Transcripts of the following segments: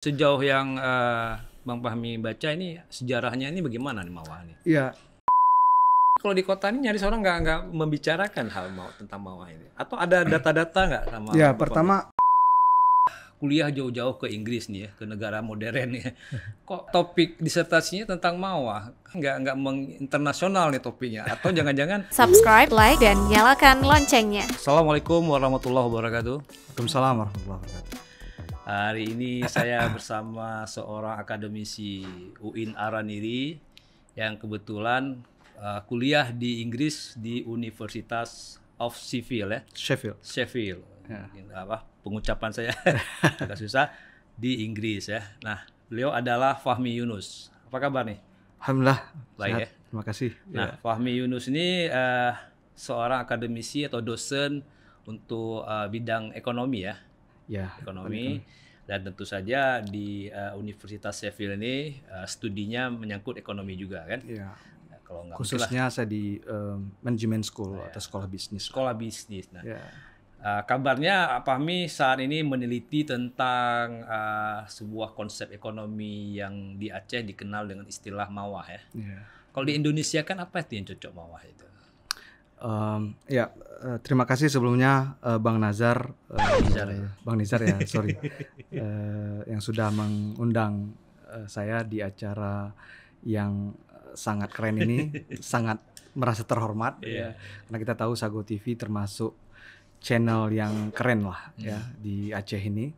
Sejauh yang uh, Bang Fahmi baca ini sejarahnya ini bagaimana nih Mawah ini? Iya. Kalau di kota ini nyari seorang nggak nggak membicarakan hal mau tentang Mawah ini. Atau ada data-data nggak sama? Iya, pertama kuliah jauh-jauh ke Inggris nih ya, ke negara modern ya. Kok topik disertasinya tentang Mawa? Nggak nggak menginternasional nih topinya? Atau jangan-jangan subscribe, like, dan nyalakan loncengnya. Assalamualaikum warahmatullahi wabarakatuh. Waalaikumsalam warahmatullahi wabarakatuh. Hari ini saya bersama seorang akademisi UIN Araniri yang kebetulan uh, kuliah di Inggris di Universitas of Sheffield ya. Sheffield. Sheffield. Ya. Apa pengucapan saya agak susah di Inggris ya. Nah, beliau adalah Fahmi Yunus. Apa kabar nih? Alhamdulillah. Baik ya. Terima kasih. Nah, ya. Fahmi Yunus ini uh, seorang akademisi atau dosen untuk uh, bidang ekonomi ya ya ekonomi. Dan tentu saja di uh, Universitas Sheffield ini uh, studinya menyangkut ekonomi juga kan. Iya. Nah, kalau nggak khususnya saya di um, manajemen school nah, atau sekolah bisnis. Sekolah bisnis. Nah, ya. uh, kabarnya Pahmi saat ini meneliti tentang uh, sebuah konsep ekonomi yang di Aceh dikenal dengan istilah mawah ya. Iya. Kalau di Indonesia kan apa itu yang cocok mawah itu? Um, ya, eh, terima kasih sebelumnya eh, Bang Nazar, uh, ya. Bang Nizar ya, sorry, uh, yang sudah mengundang saya di acara yang sangat keren ini, sangat merasa terhormat yeah. ya, karena kita tahu Sago TV termasuk channel yang keren lah mm. ya di Aceh ini,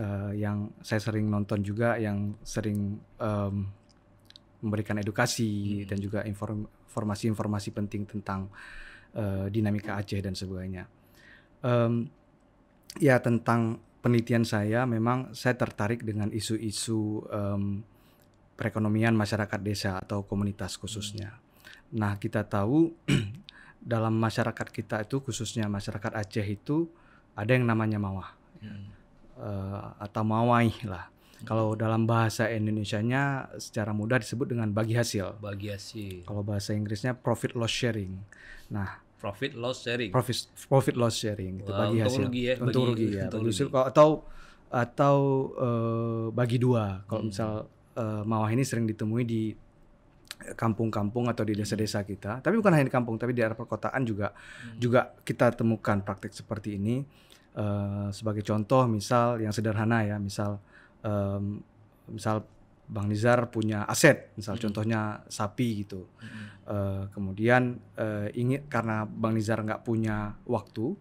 uh, yang saya sering nonton juga, yang sering um, memberikan edukasi mm. dan juga inform informasi-informasi penting tentang Eh, dinamika Aceh dan sebagainya. Um, ya tentang penelitian saya memang saya tertarik dengan isu-isu um, perekonomian masyarakat desa atau komunitas khususnya. Nah kita tahu dalam masyarakat kita itu khususnya masyarakat Aceh itu ada yang namanya mawah hmm. uh, atau mawai lah. Kalau dalam bahasa Indonesianya secara mudah disebut dengan bagi hasil. Bagi hasil. Kalau bahasa Inggrisnya profit loss sharing. Nah, profit loss sharing profit profit loss sharing gitu, bagi hasil rugi ya, untung rugi ya untung bagi rugi. atau atau eh, bagi dua kalau hmm. misal uh, ini sering ditemui di kampung-kampung atau di hmm. desa-desa kita tapi bukan hanya di kampung tapi di daerah perkotaan juga hmm. juga kita temukan praktik seperti ini eh, sebagai contoh misal yang sederhana ya misal misal Bang Nizar punya aset, misal hmm. contohnya sapi gitu. Hmm. Uh, kemudian uh, ingin karena Bang Nizar nggak punya waktu,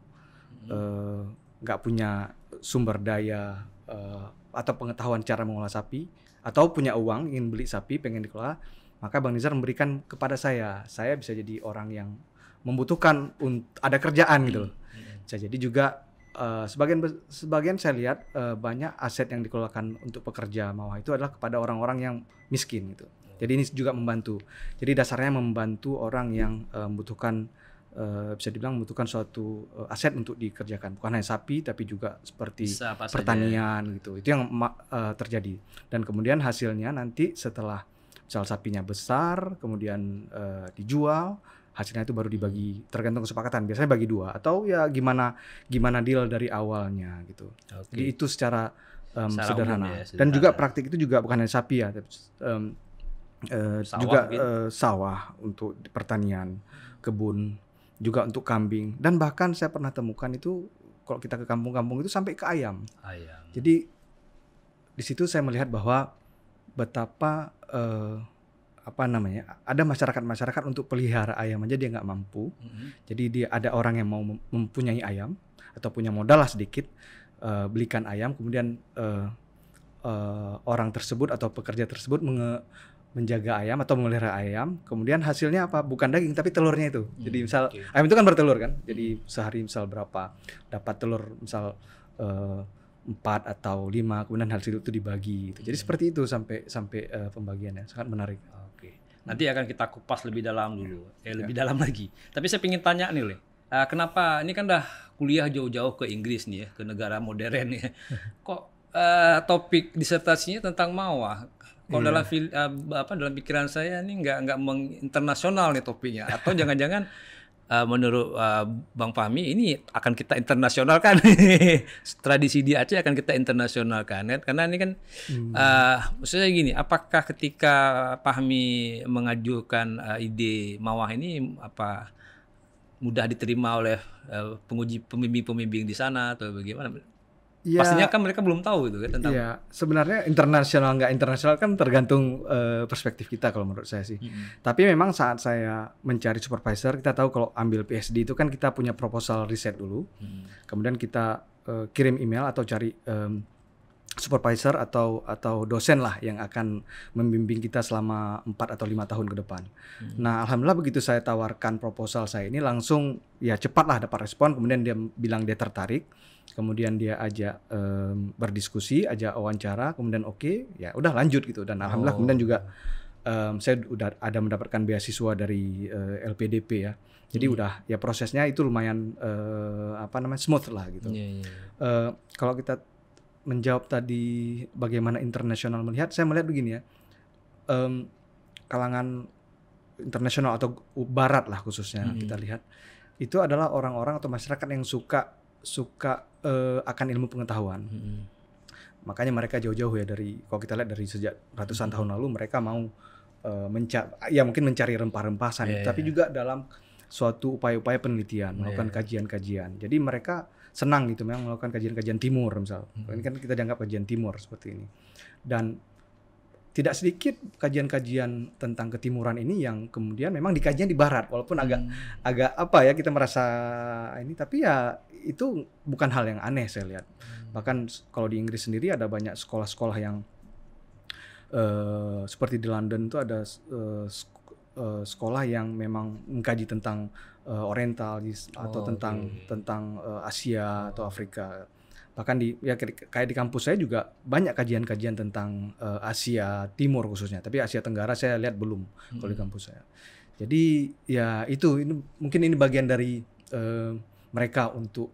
eh, nggak uh, punya sumber daya uh, atau pengetahuan cara mengolah sapi, atau punya uang ingin beli sapi pengen dikelola, maka Bang Nizar memberikan kepada saya. Saya bisa jadi orang yang membutuhkan ada kerjaan gitu. Bisa jadi juga Eh, sebagian sebagian saya lihat uh, banyak aset yang dikeluarkan untuk pekerja mawah itu adalah kepada orang-orang yang miskin gitu. Jadi ini juga membantu. Jadi dasarnya membantu orang yang uh, membutuhkan uh, bisa dibilang membutuhkan suatu uh, aset untuk dikerjakan bukan hanya sapi tapi juga seperti pertanian gitu. Itu yang uh, terjadi. Dan kemudian hasilnya nanti setelah misal sapinya besar kemudian uh, dijual hasilnya itu baru dibagi tergantung kesepakatan biasanya bagi dua atau ya gimana gimana deal dari awalnya gitu okay. jadi itu secara, um, secara sederhana. Ya, sederhana dan juga praktik itu juga bukan hanya sapi ya tapi, um, uh, juga uh, sawah untuk pertanian kebun juga untuk kambing dan bahkan saya pernah temukan itu kalau kita ke kampung-kampung itu sampai ke ayam ayam jadi di situ saya melihat bahwa betapa uh, apa namanya ada masyarakat masyarakat untuk pelihara ayam aja dia nggak mampu mm-hmm. jadi dia ada orang yang mau mempunyai ayam atau punya modal lah sedikit uh, belikan ayam kemudian uh, uh, orang tersebut atau pekerja tersebut menge- menjaga ayam atau memelihara ayam kemudian hasilnya apa bukan daging tapi telurnya itu mm-hmm. jadi misal okay. ayam itu kan bertelur kan mm-hmm. jadi mm. sehari misal berapa dapat telur misal uh, empat atau lima kemudian hasil itu dibagi gitu. jadi hmm seperti itu sampai sampai uh, pembagiannya sangat menarik Nanti akan kita kupas lebih dalam iya. dulu, eh, ya. lebih iya. dalam lagi. Tapi saya ingin tanya nih, Le. Uh, kenapa ini kan dah kuliah jauh-jauh ke Inggris nih ya, ke negara modern ya. Kok uh, topik disertasinya tentang Mawa? Kalau iya. dalam uh, apa dalam pikiran saya ini nggak nggak menginternasional nih topiknya atau jangan-jangan uh, menurut uh, Bang Fahmi ini akan kita internasionalkan tradisi di Aceh akan kita internasionalkan kan karena ini kan hmm. uh, maksudnya gini apakah ketika Fahmi mengajukan uh, ide mawah ini apa mudah diterima oleh uh, penguji pemimpin-pemimpin di sana atau bagaimana Ya, Pastinya kan mereka belum tahu gitu ya tentang. Iya, sebenarnya internasional nggak internasional kan tergantung uh, perspektif kita kalau menurut saya sih. Hmm. Tapi memang saat saya mencari supervisor, kita tahu kalau ambil PhD itu kan kita punya proposal riset dulu, hmm. kemudian kita uh, kirim email atau cari um, supervisor atau atau dosen lah yang akan membimbing kita selama 4 atau lima tahun ke depan. Hmm. Nah, alhamdulillah begitu saya tawarkan proposal saya ini langsung ya cepatlah dapat respon, kemudian dia bilang dia tertarik, kemudian dia ajak um, berdiskusi, ajak wawancara, kemudian oke, okay, ya udah lanjut gitu dan alhamdulillah oh. kemudian juga um, saya udah ada mendapatkan beasiswa dari uh, eh, LPDP ya. Jadi hmm. udah ya prosesnya itu lumayan uh, apa namanya smooth lah gitu. Yeah, yeah. Uh, kalau kita menjawab tadi bagaimana internasional melihat, saya melihat begini ya, um, kalangan internasional atau barat lah khususnya hmm. kita lihat itu adalah orang-orang atau masyarakat yang suka suka uh, akan ilmu pengetahuan. Hmm. Makanya mereka jauh-jauh ya dari kalau kita lihat dari sejak ratusan hmm. tahun lalu mereka mau uh, eh, mencari ya mungkin mencari rempah-rempasan yeah, tapi yeah. juga dalam suatu upaya-upaya penelitian, iya. melakukan kajian-kajian. Yeah. Jadi mereka senang gitu memang melakukan kajian-kajian timur misal. Hmm. Ini kan kita dianggap kajian timur seperti ini. Dan tidak sedikit kajian-kajian tentang ketimuran ini yang kemudian memang dikajian di barat walaupun agak hmm. agak apa ya kita merasa ini tapi ya itu bukan hal yang aneh saya lihat. Hmm. Bahkan kalau di Inggris sendiri ada banyak sekolah-sekolah yang uh, seperti di London itu ada uh, sekolah yang memang mengkaji tentang uh, Oriental atau oh, tentang okay. tentang uh, Asia atau Afrika. Bahkan di ya kayak di kampus saya juga banyak kajian-kajian tentang uh, Asia Timur khususnya, tapi Asia Tenggara saya lihat belum hmm. kalau di hmm. kampus saya. Jadi ya itu ini mungkin ini bagian dari uh, mereka untuk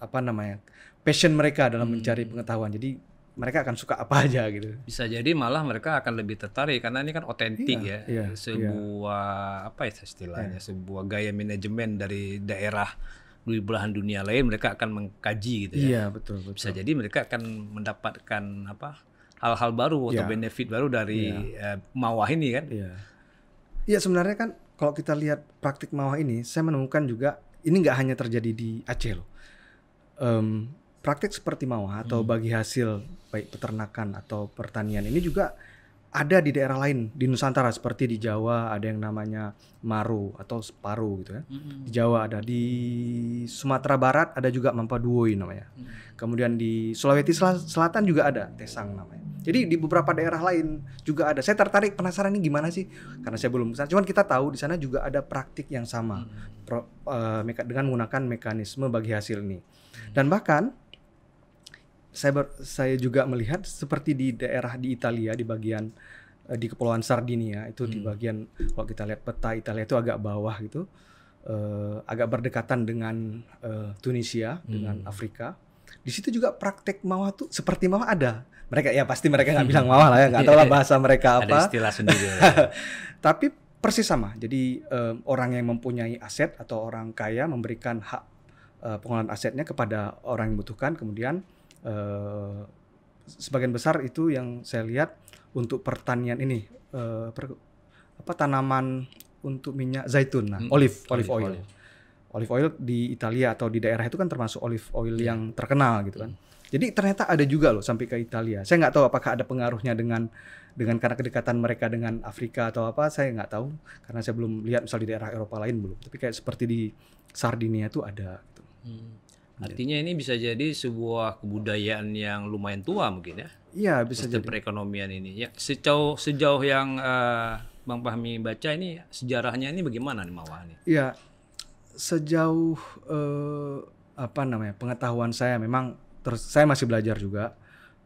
apa namanya passion mereka dalam hmm. mencari pengetahuan. Jadi mereka akan suka apa aja gitu. Bisa jadi malah mereka akan lebih tertarik karena ini kan otentik iya, ya. Iya, sebuah iya. apa ya istilahnya, iya. sebuah gaya manajemen dari daerah di belahan dunia lain mereka akan mengkaji gitu ya. Iya, betul, betul. Bisa jadi mereka akan mendapatkan apa? hal-hal baru atau iya. benefit baru dari iya. uh, mawah ini kan. Iya. Iya, sebenarnya kan kalau kita lihat praktik mawah ini, saya menemukan juga ini nggak hanya terjadi di Aceh loh. Um, praktik seperti Mawa atau hmm. bagi hasil baik peternakan atau pertanian ini juga ada di daerah lain di Nusantara seperti di Jawa ada yang namanya Maru atau Separu gitu ya. hmm Di Jawa ada di Sumatera Barat ada juga Mampaduoi namanya. hmm Kemudian di Sulawesi Selatan juga ada Tesang namanya. Jadi di beberapa daerah lain juga ada. Saya tertarik penasaran ini gimana sih? Karena saya belum kesana. Cuman kita tahu di sana juga ada praktik yang sama hmm Pro, uh, dengan menggunakan mekanisme bagi hasil ini. Hmm. Dan bahkan saya ber, saya juga melihat seperti di daerah di Italia di bagian eh, di kepulauan Sardinia itu hmm. di bagian kalau kita lihat peta Italia itu agak bawah gitu uh, agak berdekatan dengan uh, Tunisia hmm. dengan Afrika di situ juga praktek mawa tuh seperti mawa ada mereka ya pasti mereka nggak bilang mawa lah ya nggak tahu lah bahasa mereka apa ada istilah sendiri tapi persis sama jadi um, orang yang mempunyai aset atau orang kaya memberikan hak uh, pengelolaan asetnya kepada orang yang membutuhkan kemudian Eh, sebagian besar itu yang saya lihat untuk pertanian ini uh, per, apa tanaman untuk minyak zaitun nah hmm. olive olive oil. olive oil olive oil di Italia atau di daerah itu kan termasuk olive oil yeah. yang terkenal gitu kan hmm. jadi ternyata ada juga loh sampai ke Italia saya nggak tahu apakah ada pengaruhnya dengan dengan karena kedekatan mereka dengan Afrika atau apa saya nggak tahu karena saya belum lihat misal di daerah Eropa lain belum tapi kayak seperti di Sardinia itu ada gitu. hmm. Iya. Artinya ini bisa jadi sebuah kebudayaan yang lumayan tua mungkin ya. Iya, bisa Sistem jadi. perekonomian ini. Ya, sejauh sejauh yang uh, Bang pahmi baca ini sejarahnya ini bagaimana nih Mawar ini? Iya. Sejauh uh, apa namanya? pengetahuan saya memang terus saya masih belajar juga.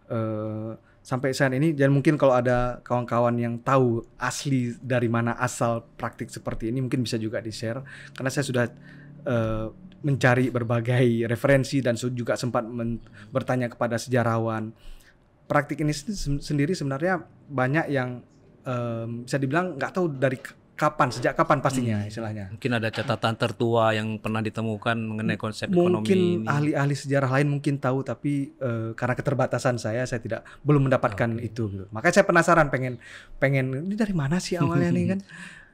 Uh, sampai saat ini dan mungkin kalau ada kawan-kawan yang tahu asli dari mana asal praktik seperti ini mungkin bisa juga di share karena saya sudah uh, mencari berbagai referensi dan juga sempat bertanya kepada sejarawan. Praktik ini sendiri sebenarnya banyak yang um, bisa dibilang nggak tahu dari kapan sejak kapan pastinya hmm. istilahnya mungkin ada catatan tertua yang pernah ditemukan mengenai konsep mungkin ekonomi ini mungkin ahli-ahli sejarah lain mungkin tahu tapi uh, karena keterbatasan saya saya tidak belum mendapatkan okay. itu gitu. makanya saya penasaran pengen pengen ini dari mana sih awalnya nih kan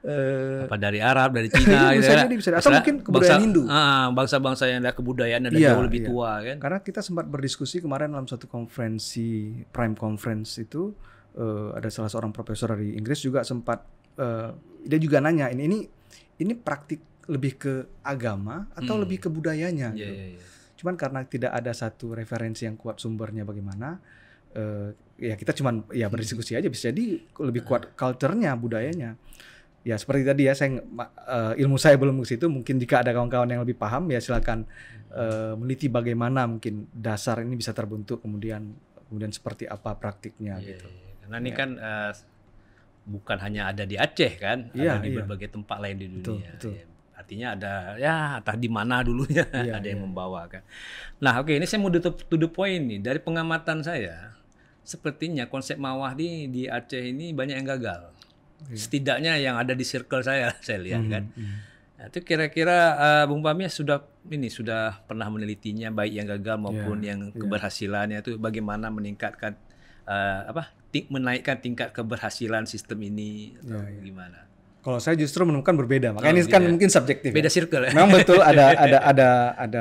Eh, apa dari Arab, dari Cina gitu ya. bisa, atau mungkin kebudayaan bangsa, Hindu. bangsa ah, bangsa-bangsa yang ada kebudayaan ada iya, jauh lebih iya. tua kan. Karena kita sempat berdiskusi kemarin dalam satu konferensi Prime Conference itu uh, ada salah seorang profesor dari Inggris juga sempat uh, dia juga nanya ini ini ini praktik lebih ke agama atau hmm. lebih ke budayanya yeah, gitu. Yeah, yeah. Cuman karena tidak ada satu referensi yang kuat sumbernya bagaimana uh, ya kita cuman ya berdiskusi aja bisa jadi lebih kuat culture-nya budayanya ya seperti tadi ya saya uh, ilmu saya belum ke situ mungkin jika ada kawan-kawan yang lebih paham ya silakan uh, eh, meliti bagaimana mungkin dasar ini bisa terbentuk kemudian kemudian seperti apa praktiknya yeah, gitu yeah. Iya. karena ini yeah. kan uh, bukan hanya ada di Aceh kan yeah, ada iya, di yeah. berbagai tempat lain di dunia betul, betul. Iya. Yeah. artinya ada ya entah di mana dulunya yeah, ada yeah. yang membawa kan nah oke okay, ini saya mau tutup to the point nih dari pengamatan saya sepertinya konsep mawah di di Aceh ini banyak yang gagal Iya. setidaknya yang ada di circle saya saya lihat hmm, kan hmm. Nah, itu kira-kira uh, Bung Pamia sudah ini sudah pernah menelitinya baik yang gagal maupun yeah, yang iya. keberhasilannya yeah. itu bagaimana meningkatkan uh, apa menaikkan tingkat keberhasilan sistem ini atau yeah, iya. gimana kalau saya justru menemukan berbeda makanya oh, ini kan mungkin subjektif ya. beda ya. circle memang betul ada ada ada ada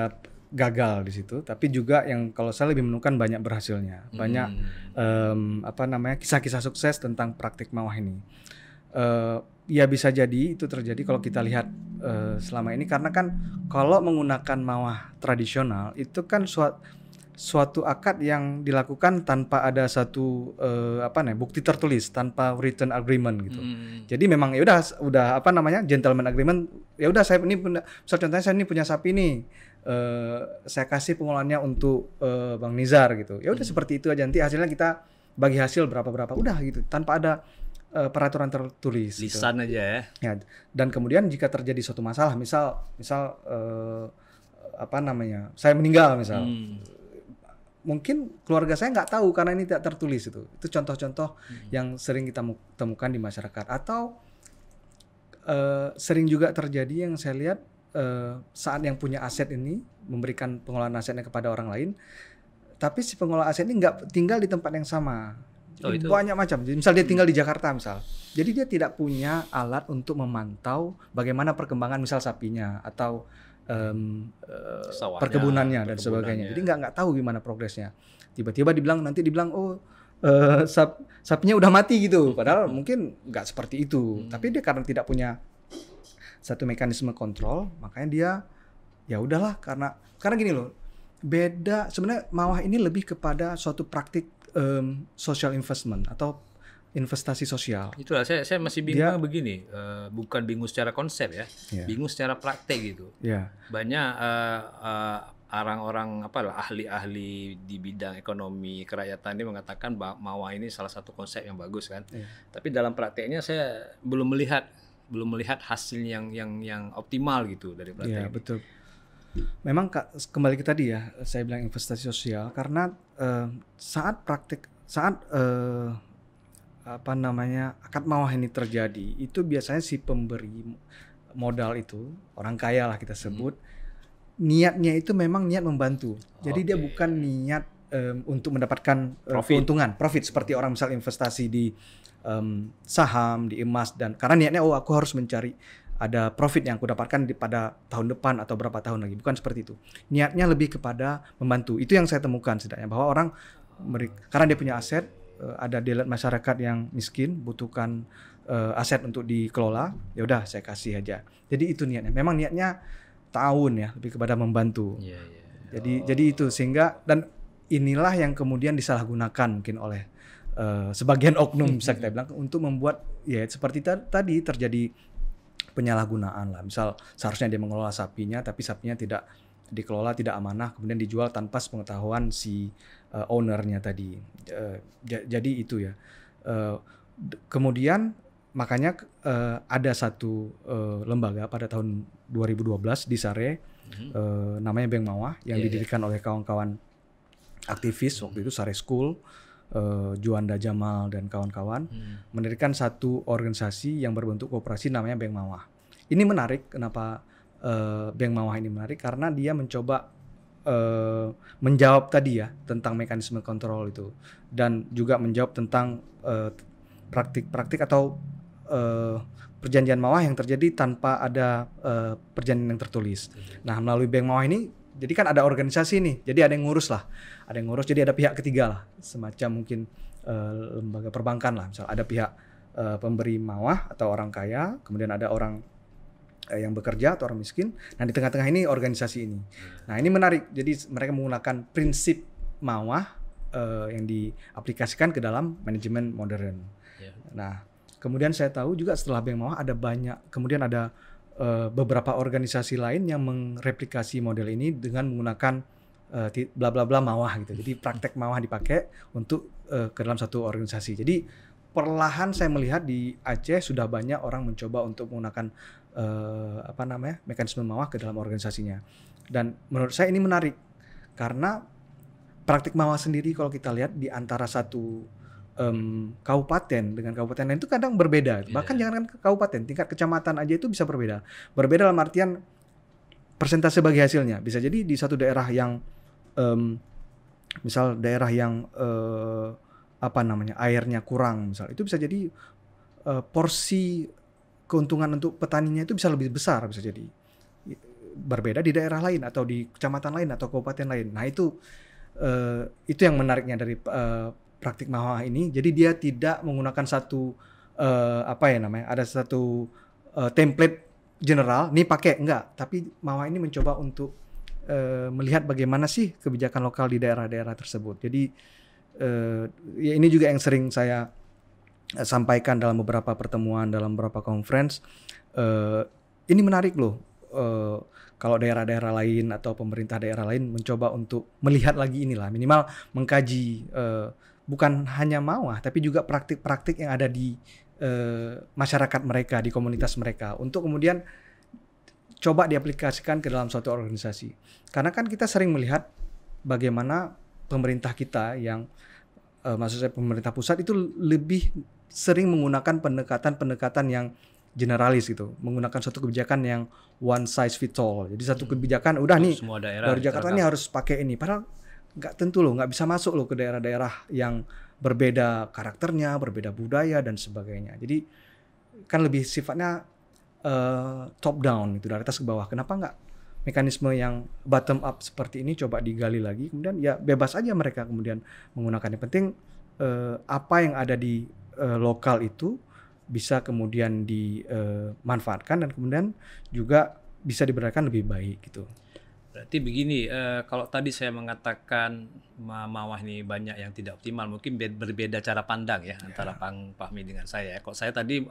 gagal di situ, tapi juga yang kalau saya lebih menemukan banyak berhasilnya, banyak hmm. um, apa namanya kisah-kisah sukses tentang praktik mawah ini uh, ya bisa jadi itu terjadi kalau kita lihat uh, selama ini karena kan kalau menggunakan mawah tradisional itu kan suatu suatu akad yang dilakukan tanpa ada satu uh, apa nih bukti tertulis tanpa written agreement gitu. Hmm. Jadi memang ya udah udah apa namanya gentleman agreement ya udah saya ini punya contohnya saya ini punya sapi nih uh, saya kasih pengolahannya untuk uh, Bang Nizar gitu. Ya udah hmm. seperti itu aja nanti hasilnya kita bagi hasil berapa berapa udah gitu tanpa ada Eh, peraturan tertulis. Gitu. Lisan gitu. aja ya. ya. Dan kemudian jika terjadi suatu masalah, misal misal uh, apa namanya, saya meninggal misal, hmm. mungkin keluarga saya nggak tahu karena ini tidak tertulis itu. Itu contoh-contoh hmm. yang sering kita temukan di masyarakat atau uh, sering juga terjadi yang saya lihat uh, saat yang punya aset ini memberikan pengelolaan asetnya kepada orang lain. Tapi si pengelola aset ini nggak tinggal di tempat yang sama Oh, itu. Banyak macam. Jadi misal dia tinggal di Jakarta misal. Jadi dia tidak punya alat untuk memantau bagaimana perkembangan misal sapinya atau um, perkebunannya dan sebagainya. Jadi nggak nggak tahu gimana progresnya. Tiba-tiba dibilang nanti dibilang oh uh, sap sapinya udah mati gitu. Padahal mungkin nggak seperti itu. Hmm. Tapi dia karena tidak punya satu mekanisme kontrol, makanya dia ya udahlah karena karena gini loh. Beda sebenarnya mawah ini lebih kepada suatu praktik um, social investment atau investasi sosial. Itulah saya saya masih bingung Dia, begini, uh, bukan bingung secara konsep ya, yeah. bingung secara praktek gitu. Yeah. Banyak uh, uh, orang-orang apa lah ahli-ahli di bidang ekonomi kerakyatan ini mengatakan bahwa mawa ini salah satu konsep yang bagus kan. Yeah. Tapi dalam prakteknya saya belum melihat belum melihat hasil yang yang yang optimal gitu dari iya, praktek. yeah, betul. Memang kembali ke tadi ya, saya bilang investasi sosial karena eh, saat praktik saat eh, apa namanya akad mawah ini terjadi, itu biasanya si pemberi modal itu orang kaya lah kita hmm. sebut hmm. niatnya itu memang niat membantu. Jadi okay. dia bukan niat um, untuk mendapatkan eh, profit. keuntungan, profit seperti orang misal investasi di um, saham, di emas dan karena niatnya oh aku harus mencari ada profit yang aku dapatkan di pada tahun depan atau berapa tahun lagi. Bukan seperti itu. Niatnya lebih kepada membantu. Itu yang saya temukan setidaknya bahwa orang karena dia punya aset, eh, ada dealer masyarakat yang miskin butuhkan uh, aset untuk dikelola, ya udah saya kasih aja. Jadi itu niatnya. Memang niatnya tahun ya, lebih kepada membantu. Yeah, yeah. Jadi oh. jadi itu sehingga dan inilah yang kemudian disalahgunakan mungkin oleh Uh, sebagian oknum bisa kita bilang untuk membuat ya seperti tadi terjadi penyalahgunaan lah. Misal seharusnya dia mengelola sapinya tapi sapinya tidak dikelola tidak amanah kemudian dijual tanpa sepengetahuan si uh, ownernya tadi. Uh, jadi itu ya. Uh, kemudian makanya uh, ada satu uh, lembaga pada tahun 2012 di Sare mm-hmm. uh, namanya Bank Mawah yang yeah, iya. didirikan yeah. oleh kawan-kawan aktivis mm-hmm. waktu itu Sare School uh, Juanda Jamal dan kawan-kawan hmm. mendirikan satu organisasi yang berbentuk kooperasi namanya Bank Mawah. Ini menarik kenapa uh, Bank Mawah ini menarik karena dia mencoba uh, menjawab tadi ya tentang mekanisme kontrol itu dan juga menjawab tentang praktik-praktik uh, atau uh, perjanjian mawah yang terjadi tanpa ada uh, perjanjian yang tertulis. Nah, melalui Bank Mawah ini jadi kan ada organisasi nih, jadi ada yang ngurus lah, ada yang ngurus. Jadi ada pihak ketiga lah, semacam mungkin uh, lembaga perbankan lah. Misal ada pihak uh, pemberi mawah atau orang kaya, kemudian ada orang uh, yang bekerja atau orang miskin. Nah di tengah-tengah ini organisasi ini. Nah ini menarik. Jadi mereka menggunakan prinsip mawah uh, yang diaplikasikan ke dalam manajemen modern. Ya. Nah kemudian saya tahu juga setelah Bank Mawah ada banyak, kemudian ada Eh, beberapa organisasi lain yang mereplikasi model ini dengan menggunakan uh, bla bla bla mawah gitu. Jadi praktek mawah dipakai untuk uh, ke dalam satu organisasi. Jadi perlahan saya melihat di Aceh sudah banyak orang mencoba untuk menggunakan uh, apa namanya mekanisme mawah ke dalam organisasinya dan menurut saya ini menarik karena praktik mawah sendiri kalau kita lihat di antara satu um, kabupaten dengan kabupaten lain itu kadang berbeda. Yeah. Bahkan jangan kan kabupaten, tingkat kecamatan aja itu bisa berbeda. Berbeda dalam artian persentase bagi hasilnya. Bisa jadi di satu daerah yang um, misal daerah yang uh, apa namanya airnya kurang misal itu bisa jadi uh, porsi keuntungan untuk petaninya itu bisa lebih besar bisa jadi berbeda di daerah lain atau di kecamatan lain atau kabupaten lain. Nah itu uh, itu yang menariknya dari uh, praktik mawa ini. Jadi dia tidak menggunakan satu uh, apa ya namanya? Ada satu uh, template general, nih pakai enggak, tapi mawa ini mencoba untuk uh, melihat bagaimana sih kebijakan lokal di daerah-daerah tersebut. Jadi uh, ya ini juga yang sering saya sampaikan dalam beberapa pertemuan, dalam beberapa conference. Uh, ini menarik loh. Uh, kalau daerah-daerah lain atau pemerintah daerah lain mencoba untuk melihat lagi inilah minimal mengkaji uh, bukan hanya mawah tapi juga praktik-praktik yang ada di uh, masyarakat mereka di komunitas mereka untuk kemudian coba diaplikasikan ke dalam suatu organisasi karena kan kita sering melihat bagaimana pemerintah kita yang uh, maksud saya pemerintah pusat itu lebih sering menggunakan pendekatan-pendekatan yang generalis gitu menggunakan suatu kebijakan yang one size fits all jadi satu hmm. kebijakan udah Semua nih dari Jakarta ini harus pakai ini padahal nggak tentu loh, nggak bisa masuk loh ke daerah-daerah yang berbeda karakternya, berbeda budaya dan sebagainya. Jadi kan lebih sifatnya uh, top down itu dari atas ke bawah. Kenapa nggak mekanisme yang bottom up seperti ini coba digali lagi kemudian ya bebas aja mereka kemudian menggunakan yang penting eh, apa yang ada di eh, lokal itu bisa kemudian dimanfaatkan eh, dan kemudian juga bisa diberikan lebih baik gitu. Berarti begini, uh, kalau tadi saya mengatakan Mawah ini banyak yang tidak optimal, mungkin berbeda cara pandang ya, ya. antara Pang Fahmi dengan saya. Ya. kok saya tadi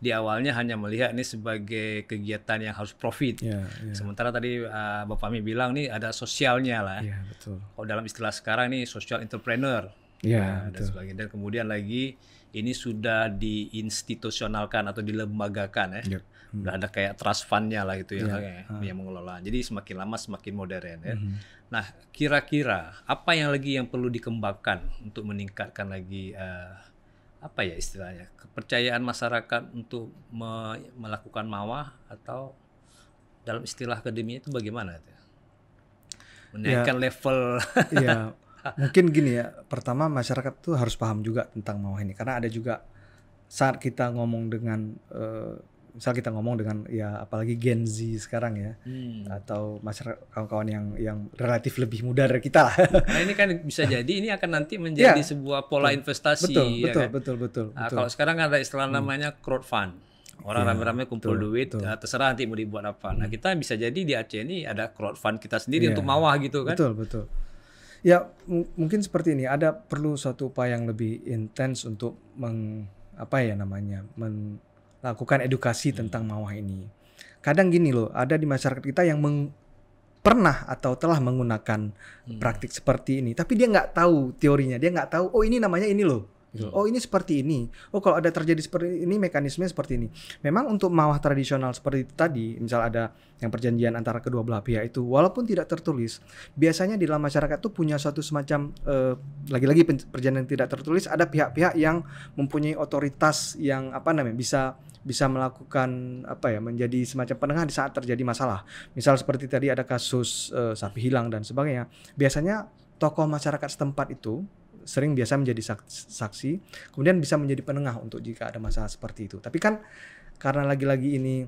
di awalnya hanya melihat ini sebagai kegiatan yang harus profit. Ya, ya. Sementara tadi uh, Bapak Fahmi bilang ini ada sosialnya lah. Ya. ya, betul. Kalau dalam istilah sekarang ini social entrepreneur. Ya, nah, dan Dan kemudian lagi ini sudah diinstitusionalkan atau dilembagakan ya. Yep. Udah ada kayak trust fundnya lah itu yang, yeah. Iya. yang, yang mengelola. Jadi semakin lama semakin modern ya. Hmm. Nah, kira-kira apa yang lagi yang perlu dikembangkan untuk meningkatkan lagi uh, apa ya istilahnya kepercayaan masyarakat untuk me melakukan mawah atau dalam istilah akademinya itu bagaimana? Ya. Menaikkan yeah. level. yeah. mungkin gini ya pertama masyarakat tuh harus paham juga tentang mawah ini karena ada juga saat kita ngomong dengan uh, eh, misal kita ngomong dengan ya apalagi Gen Z sekarang ya hmm. atau masyarakat kawan-kawan yang yang relatif lebih muda dari kita lah. Nah ini kan bisa jadi ini akan nanti ya. menjadi ya. sebuah pola investasi. Betul ya betul, kan? betul betul ah, betul. Nah, kalau sekarang ada istilah hmm. namanya hmm. crowd fund. Orang ya, ramai rame kumpul betul, duit, betul. Nah, terserah nanti mau dibuat apa. Nah, hmm. Nah kita bisa jadi di Aceh ini ada crowd kita sendiri ya. untuk mawah gitu kan. Betul betul. Ya, mungkin seperti ini. Ada perlu suatu upaya yang lebih intens untuk meng apa ya namanya? melakukan edukasi hmm. tentang mawah ini. Kadang gini loh, ada di masyarakat kita yang meng, pernah atau telah menggunakan hmm. praktik seperti ini, tapi dia nggak tahu teorinya, dia nggak tahu oh ini namanya ini loh. Iya. Oh ini seperti ini. Oh kalau ada terjadi seperti ini mekanismenya seperti ini. Memang untuk mawah tradisional seperti tadi, misal ada yang perjanjian antara kedua belah pihak itu, walaupun tidak tertulis, biasanya di dalam masyarakat itu punya suatu semacam lagi eh, lagi-lagi perjanjian yang tidak tertulis ada pihak-pihak yang mempunyai otoritas yang apa namanya bisa bisa melakukan apa ya menjadi semacam penengah di saat terjadi masalah. Misal seperti tadi ada kasus uh, sapi hilang dan sebagainya. Biasanya tokoh masyarakat setempat itu sering biasa menjadi saksi, kemudian bisa menjadi penengah untuk jika ada masalah seperti itu. Tapi kan karena lagi-lagi ini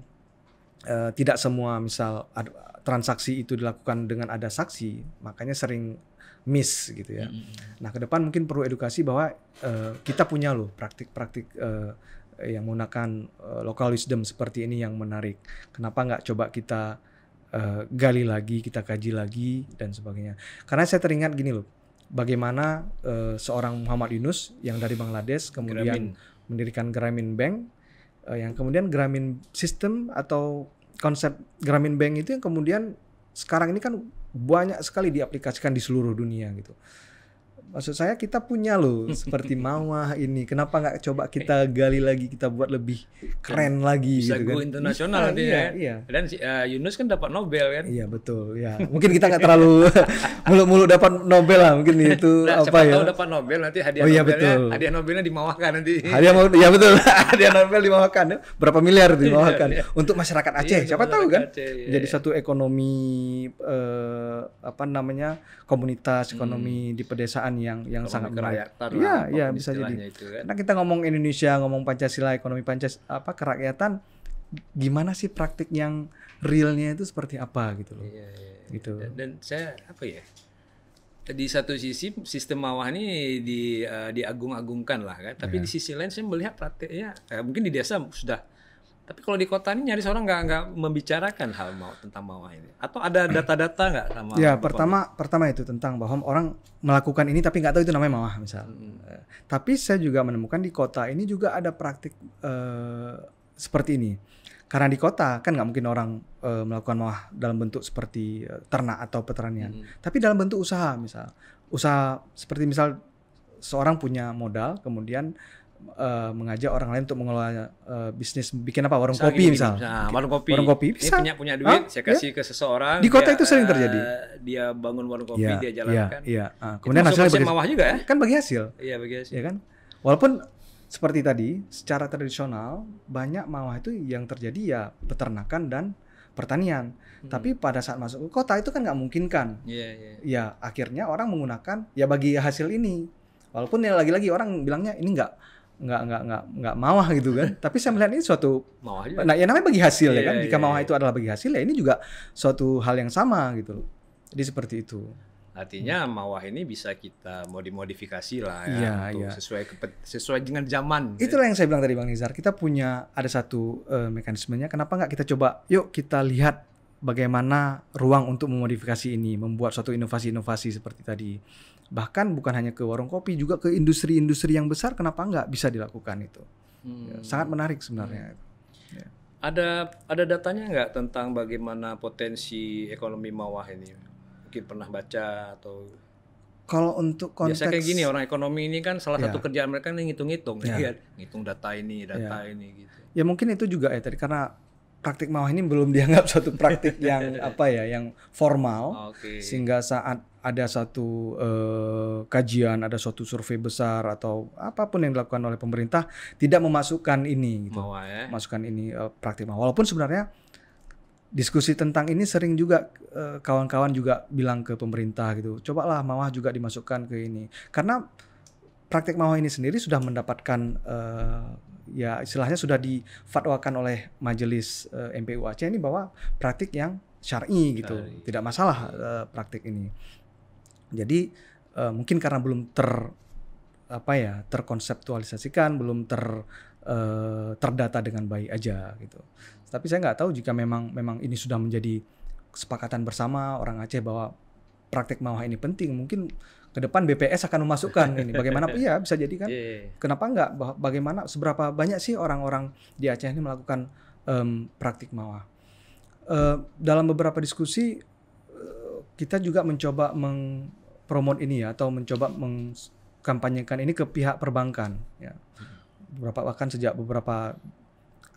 e, tidak semua misal ad, transaksi itu dilakukan dengan ada saksi, makanya sering miss gitu ya. Nah, ke depan mungkin perlu edukasi bahwa e, kita punya loh praktik-praktik e, yang menggunakan e, local wisdom seperti ini yang menarik. Kenapa nggak coba kita uh, gali lagi, kita kaji lagi dan sebagainya. Karena saya teringat gini loh, bagaimana uh, seorang Muhammad Yunus yang dari Bangladesh kemudian Gramin. mendirikan Gramin Bank uh, yang kemudian Gramin System atau konsep Gramin Bank itu yang kemudian sekarang ini kan banyak sekali diaplikasikan di seluruh dunia gitu maksud saya kita punya loh seperti mawah ini kenapa nggak coba kita iya. gali lagi kita buat lebih keren iya. lagi gitu bisa gitu go kan. internasional nah, iya, ya iya. dan si, uh, Yunus kan dapat Nobel kan iya betul ya mungkin kita nggak terlalu mulu-mulu dapat Nobel lah mungkin itu nah, apa ya tahu dapat Nobel nanti hadiah oh, iya, Nobelnya betul. hadiah Nobelnya dimawahkan nanti hadiah iya betul hadiah Nobel dimawahkan berapa miliar iya, dimawahkan iya, iya. untuk masyarakat Aceh iya, siapa tahu kan Aceh, iya, jadi iya. satu ekonomi uh, apa namanya komunitas ekonomi hmm. di pedesaan yang yang ekonomi sangat baik. Iya, iya bisa jadi. Itu, kan? Nah, kita ngomong Indonesia, ngomong Pancasila, ekonomi Pancasila apa kerakyatan gimana sih praktik yang realnya itu seperti apa gitu loh. Iya, iya, iya. Gitu. Dan, dan saya apa ya? Di satu sisi sistem mawah ini di uh, diagung-agungkan lah kan, tapi iya. di sisi lain saya melihat praktiknya eh, mungkin di desa sudah tapi kalau di kota ini nyaris orang nggak nggak membicarakan hal mau tentang mawa ini. Atau ada data-data nggak -data sama? Ya pertama pertama itu tentang bahwa orang melakukan ini tapi nggak tahu itu namanya mawa, misal. Hmm. Eh, tapi saya juga menemukan di kota ini juga ada praktik uh, seperti ini. Karena di kota kan nggak mungkin orang uh, melakukan mawa dalam bentuk seperti uh, ternak atau peternakan. Hmm. Tapi dalam bentuk usaha misal, usaha seperti misal seorang punya modal kemudian uh, mengajak orang lain untuk mengelola uh, bisnis bikin apa warung kopi gini, gitu, misal. Nah, warung kopi. Warung kopi bisa. Dia punya punya duit, ah, saya kasih yeah. ke seseorang. Di kota dia, itu sering terjadi. Uh, dia bangun warung kopi, yeah, dia jalankan. Iya, yeah, yeah. uh, kemudian hasilnya bagi, mawah juga ya? Kan bagi hasil. Iya, bagi hasil. Iya kan? Walaupun seperti tadi, secara tradisional banyak mawah itu yang terjadi ya peternakan dan pertanian. Hmm. Tapi pada saat masuk ke kota itu kan nggak mungkin Yeah, yeah. Ya akhirnya orang menggunakan ya bagi hasil ini. Walaupun ya lagi-lagi orang bilangnya ini nggak nggak nggak nggak nggak mawah gitu kan tapi saya melihat ini suatu mawah aja. nah ya namanya bagi hasil yeah, ya iya, kan iya, jika yeah, mawah yeah. itu adalah bagi hasil ya ini juga suatu hal yang sama gitu loh jadi seperti itu artinya hmm. mawah ini bisa kita modifikasi lah ya, yeah, untuk yeah. sesuai sesuai dengan zaman itulah ya. yang saya bilang tadi bang Nizar kita punya ada satu uh, mekanismenya kenapa nggak kita coba yuk kita lihat bagaimana ruang untuk memodifikasi ini membuat suatu inovasi-inovasi seperti tadi bahkan bukan hanya ke warung kopi juga ke industri-industri yang besar kenapa nggak bisa dilakukan itu ya, hmm. sangat menarik sebenarnya hmm. ya. ada ada datanya nggak tentang bagaimana potensi ekonomi mawah ini mungkin pernah baca atau kalau untuk konteks biasanya kayak gini orang ekonomi ini kan salah ya. satu kerjaan mereka ini ngitung-ngitung ya. ya. Kan? ngitung data ini data ya. ini gitu ya mungkin itu juga ya tadi karena praktik mawah ini belum dianggap suatu praktik yang apa ya yang formal okay. sehingga saat ada satu uh, kajian ada suatu survei besar atau apapun yang dilakukan oleh pemerintah tidak memasukkan ini gitu mawah, ya? masukkan ini uh, praktik mawah walaupun sebenarnya diskusi tentang ini sering juga kawan eh, kawan-kawan juga bilang ke pemerintah gitu cobalah mawah juga dimasukkan ke ini karena praktik mawah ini sendiri sudah mendapatkan uh, ya istilahnya sudah difatwakan oleh majelis uh, eh, MPU Aceh ini bahwa praktik yang syar'i gitu, Ay. tidak masalah uh, praktik ini. Jadi uh, mungkin karena belum ter apa ya terkonseptualisasikan, belum ter uh, terdata dengan baik aja gitu. Tapi saya nggak tahu jika memang memang ini sudah menjadi kesepakatan bersama orang Aceh bahwa praktik mawah ini penting, mungkin ke depan BPS akan memasukkan ini bagaimana iya bisa jadi kan yeah. kenapa enggak bagaimana seberapa banyak sih orang-orang di Aceh ini melakukan um, praktik mawar uh, dalam beberapa diskusi uh, kita juga mencoba mengpromot ini ya atau mencoba mengkampanyekan ini ke pihak perbankan ya beberapa bahkan sejak beberapa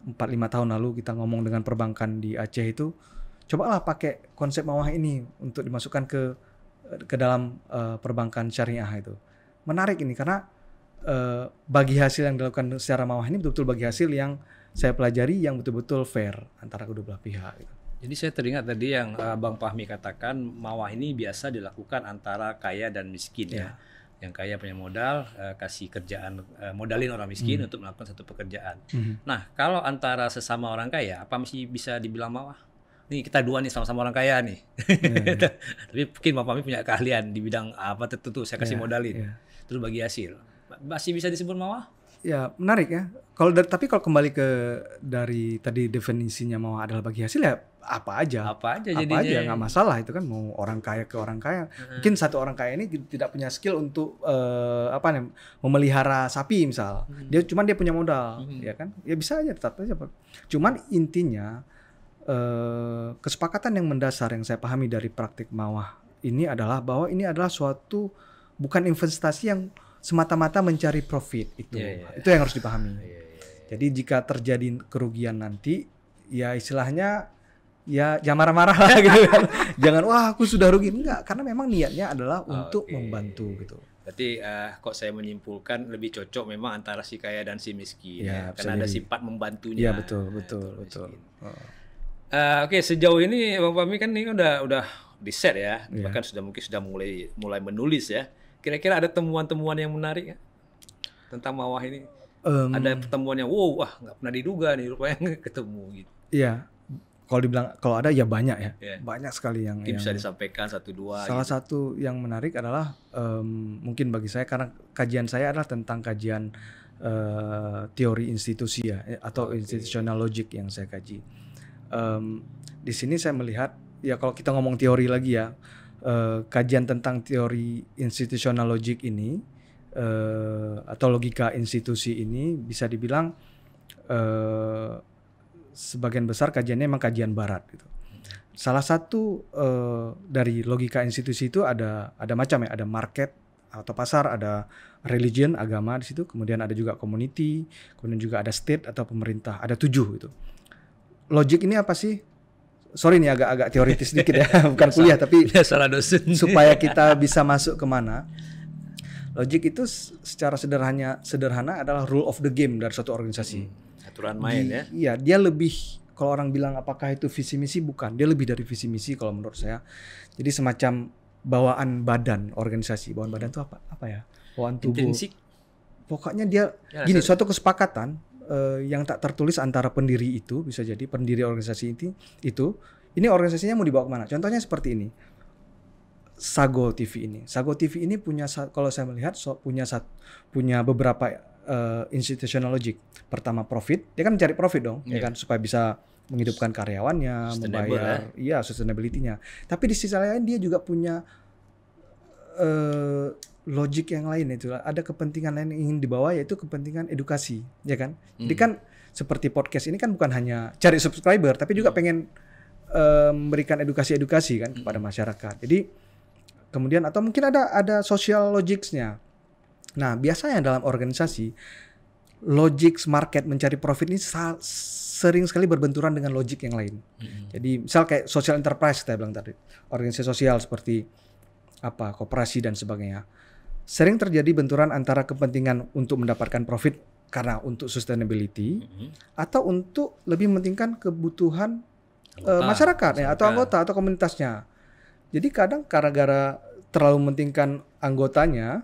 empat lima tahun lalu kita ngomong dengan perbankan di Aceh itu cobalah pakai konsep mawah ini untuk dimasukkan ke ke dalam uh, perbankan syariah itu. Menarik ini karena uh, bagi hasil yang dilakukan secara mawah ini betul-betul bagi hasil yang saya pelajari yang betul-betul fair antara kedua belah pihak. Gitu. Jadi saya teringat tadi yang uh, Bang Fahmi katakan mawah ini biasa dilakukan antara kaya dan miskin yeah. ya. Yang kaya punya modal uh, kasih kerjaan uh, modalin orang miskin mm. untuk melakukan satu pekerjaan. Hmm. Nah kalau antara sesama orang kaya apa masih bisa dibilang mawah? nih kita dua nih sama-sama orang kaya nih. Hmm. Tapi mungkin Bapak punya keahlian di bidang apa tertentu, saya kasih yeah, modalin. Yeah. Terus bagi hasil. Masih bisa disebut Mawar? Ya, menarik ya. Kalau tapi kalau kembali ke dari tadi definisinya mau adalah bagi hasil ya apa aja. Apa aja jadi Apa aja nggak masalah itu kan mau orang kaya ke orang kaya. Hmm. Mungkin satu orang kaya ini tidak punya skill untuk uh, apa nih memelihara sapi misal. Hmm. Dia cuman dia punya modal, hmm. ya kan? Ya bisa aja tetap aja. Cuman intinya Eh, kesepakatan yang mendasar yang saya pahami dari praktik mawah ini adalah bahwa ini adalah suatu bukan investasi yang semata-mata mencari profit itu yeah, yeah. itu yang harus dipahami. Yeah, yeah, yeah. Jadi jika terjadi kerugian nanti ya istilahnya ya jangan marah-marah lah gitu kan. jangan wah aku sudah rugi enggak karena memang niatnya adalah ah, untuk okay. membantu gitu. Berarti uh, kok saya menyimpulkan lebih cocok memang antara si kaya dan si miskin ya, ya? karena ada sifat membantunya. Iya betul nah, betul betul. betul. Gitu. Oh. Eh, oke, okay, sejauh ini Bang Fahmi kan ini udah udah di set ya, yeah. bahkan sudah mungkin sudah mulai mulai menulis ya. Kira-kira ada temuan-temuan yang menarik ya tentang Mawah ini? Um, ada pertemuan yang wow, wah nggak pernah diduga nih rupanya ketemu gitu. Iya. Yeah. Kalau dibilang kalau ada ya banyak ya, yeah. banyak sekali yang, yang bisa disampaikan satu dua. Salah gitu. satu yang menarik adalah um, mungkin bagi saya karena kajian saya adalah tentang kajian uh, teori institusi ya atau okay. institutional logic yang saya kaji um, di sini saya melihat ya kalau kita ngomong teori lagi ya uh, kajian tentang teori institutional logic ini uh, atau logika institusi ini bisa dibilang uh, sebagian besar kajiannya memang kajian barat gitu. Salah satu uh, dari logika institusi itu ada ada macam ya, ada market atau pasar, ada religion agama di situ, kemudian ada juga community, kemudian juga ada state atau pemerintah, ada tujuh gitu logic ini apa sih? Sorry nih agak-agak teoritis sedikit ya, bukan biasa, kuliah tapi salah dosen. supaya kita bisa masuk kemana? Logic itu secara sederhana sederhana adalah rule of the game dari suatu organisasi. Hmm, aturan main Di, ya. Iya, dia lebih kalau orang bilang apakah itu visi misi bukan, dia lebih dari visi misi kalau menurut saya. Jadi semacam bawaan badan organisasi. Bawaan badan itu apa? Apa ya? Bawaan tubuh. Intrinsik. Pokoknya dia ya, gini, suatu kesepakatan uh, yang tak tertulis antara pendiri itu bisa jadi pendiri organisasi itu itu ini organisasinya mau dibawa kemana? Contohnya seperti ini. Sago TV ini. Sago TV ini punya kalau saya melihat so, punya sat, punya beberapa uh, institutional logic. Pertama profit, dia kan mencari profit dong, yeah. ya iya. kan supaya bisa menghidupkan karyawannya, membayar ya. iya sustainability-nya. Tapi di sisi lain dia juga punya uh, logik yang lain itu ada kepentingan lain yang ingin dibawa yaitu kepentingan edukasi ya kan hmm. jadi kan seperti podcast ini kan bukan hanya cari subscriber tapi juga hmm. pengen memberikan eh, memberikan edukasi-edukasi kan hmm. kepada masyarakat jadi kemudian atau mungkin ada ada social logicsnya nah biasanya dalam organisasi logik market mencari profit ini sering sekali berbenturan dengan logik yang lain. -hmm. Jadi misal kayak social enterprise saya bilang tadi, organisasi sosial seperti apa koperasi dan sebagainya. Sering terjadi benturan antara kepentingan untuk mendapatkan profit karena untuk sustainability mm -hmm. atau untuk lebih mementingkan kebutuhan eh, anggota, uh, masyarakat ya atau anggota atau komunitasnya. Jadi kadang karena gara terlalu mementingkan anggotanya,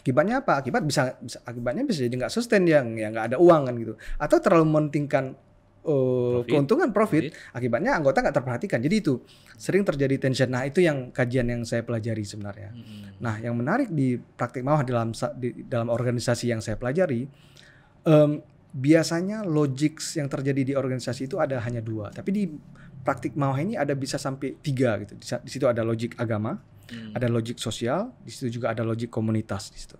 akibatnya apa? Akibat bisa, bisa akibatnya bisa jadi nggak sustain yang ya nggak ada uang kan gitu. Atau terlalu mementingkan Eh, profit. keuntungan profit, profit, akibatnya anggota nggak terperhatikan. Jadi itu sering terjadi tension. Nah itu yang kajian yang saya pelajari sebenarnya. Hmm. Nah yang menarik di praktik mawah dalam di, dalam organisasi yang saya pelajari, um, biasanya logik yang terjadi di organisasi itu ada hanya dua. Tapi di praktik mawah ini ada bisa sampai tiga gitu. Di, situ ada logik agama, hmm. ada logik sosial, di situ juga ada logik komunitas di situ.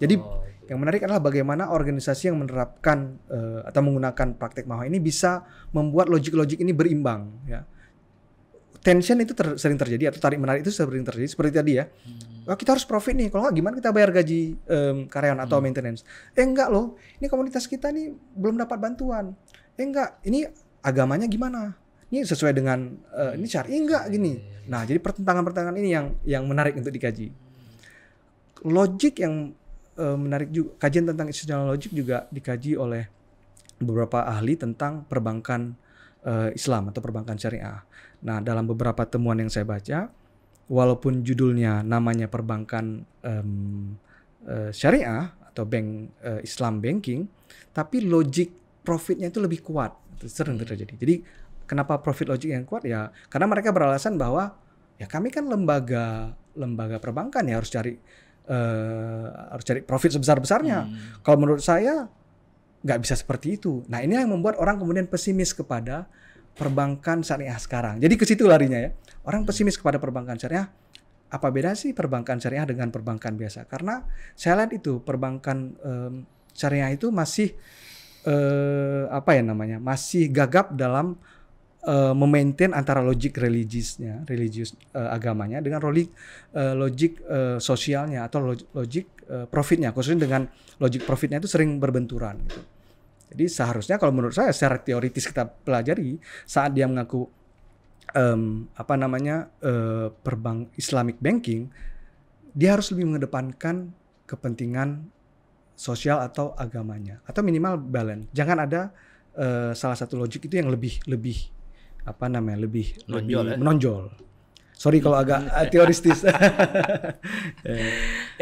Jadi oh, yang menarik adalah bagaimana organisasi yang menerapkan uh, atau menggunakan praktek mahal ini bisa membuat logik-logik ini berimbang ya. Tension itu ter sering terjadi atau tarik menarik itu sering terjadi seperti tadi ya. Hmm. Oh, kita harus profit nih. Kalau nggak gimana kita bayar gaji um, karyawan atau hmm. maintenance? Eh enggak loh. Ini komunitas kita nih belum dapat bantuan. Eh enggak. Ini agamanya gimana? Ini sesuai dengan uh, ini cari eh, enggak gini. Iya, iya, iya. Nah, jadi pertentangan-pertentangan ini yang yang menarik untuk dikaji logik yang uh, menarik juga kajian tentang institutional logic juga dikaji oleh beberapa ahli tentang perbankan uh, Islam atau perbankan syariah. Nah, dalam beberapa temuan yang saya baca, walaupun judulnya namanya perbankan um, uh, syariah atau bank uh, Islam banking, tapi logik profitnya itu lebih kuat. Itu sering hmm. terjadi. Jadi kenapa profit logic yang kuat ya? Karena mereka beralasan bahwa ya kami kan lembaga lembaga perbankan ya harus cari uh, harus cari profit sebesar besarnya. Hmm. Kalau menurut saya nggak bisa seperti itu. Nah ini yang membuat orang kemudian pesimis kepada perbankan syariah sekarang. Jadi ke situ larinya ya. Orang pesimis kepada perbankan syariah. Apa beda sih perbankan syariah dengan perbankan biasa? Karena saya lihat itu perbankan um, syariah itu masih uh, apa ya namanya masih gagap dalam uh, memaintain antara logik religiusnya, religius uh, agamanya dengan logik uh, logik uh, sosialnya atau logik, logik uh, profitnya, khususnya dengan logik profitnya itu sering berbenturan gitu. Jadi seharusnya kalau menurut saya secara teoritis kita pelajari saat dia mengaku um, apa namanya uh, perbank Islamic banking, dia harus lebih mengedepankan kepentingan sosial atau agamanya atau minimal balance. Jangan ada uh, salah satu logik itu yang lebih lebih apa namanya lebih menonjol. lebih ya? menonjol. Sorry kalau agak eh, teoritis. ya eh.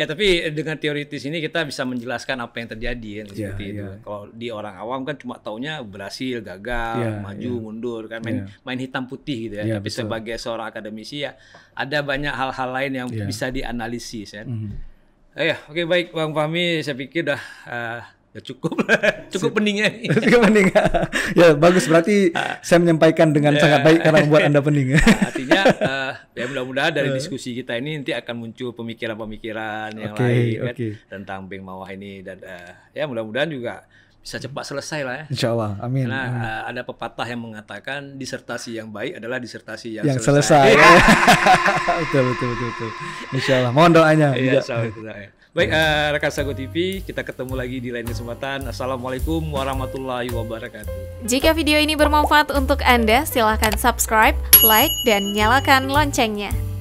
eh, tapi dengan teoritis ini kita bisa menjelaskan apa yang terjadi ya, iya, seperti yeah, itu. Yeah. Kalau di orang awam kan cuma taunya berhasil, gagal, yeah, maju, yeah. mundur kan main yeah. main hitam putih gitu ya. Yeah, tapi betul. sebagai seorang akademisi ya ada banyak hal-hal lain yang yeah. bisa dianalisis ya Mm -hmm. Eh, ya, oke okay, baik Bang Fahmi, saya pikir dah uh, Ya cukup cukup cukup peningnya. cukup pening. ya bagus berarti ah. saya menyampaikan dengan sangat baik karena membuat Anda pening. Artinya uh, ya mudah-mudahan dari eh. diskusi kita ini nanti akan muncul pemikiran-pemikiran yang okay, lain okay. Kan, tentang Bank Mawah ini dan uh, ya mudah-mudahan juga bisa cepat selesai lah ya. Insya Allah, amin. Karena amin. Uh, ada pepatah yang mengatakan disertasi yang baik adalah disertasi yang, yang selesai. selesai. betul, betul, betul, betul. Insya Allah, mohon doanya. Iya, insya Allah. Baik, uh, rekan Sago TV, kita ketemu lagi di lain kesempatan. Assalamualaikum warahmatullahi wabarakatuh. Jika video ini bermanfaat untuk Anda, silahkan subscribe, like, dan nyalakan loncengnya.